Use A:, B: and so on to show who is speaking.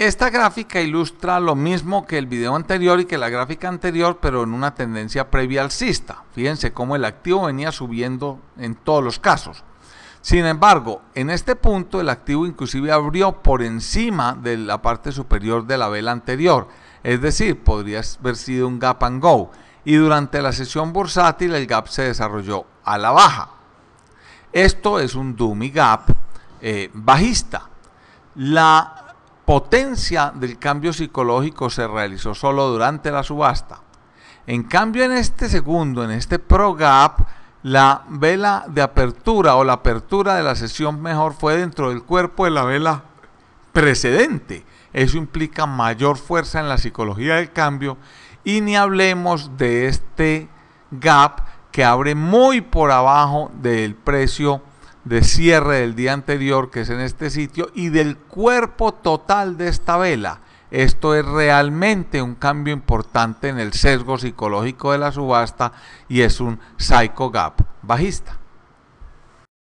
A: Esta gráfica ilustra lo mismo que el video anterior y que la gráfica anterior, pero en una tendencia previa alcista. Fíjense cómo el activo venía subiendo en todos los casos. Sin embargo, en este punto el activo inclusive abrió por encima de la parte superior de la vela anterior, es decir, podría haber sido un gap and go, y durante la sesión bursátil el gap se desarrolló a la baja. Esto es un dummy gap eh, bajista. La potencia del cambio psicológico se realizó solo durante la subasta. En cambio, en este segundo, en este pro gap, la vela de apertura o la apertura de la sesión mejor fue dentro del cuerpo de la vela precedente. Eso implica mayor fuerza en la psicología del cambio y ni hablemos de este gap que abre muy por abajo del precio de cierre del día anterior, que es en este sitio, y del cuerpo total de esta vela. Esto es realmente un cambio importante en el sesgo psicológico de la subasta y es un psycho gap bajista.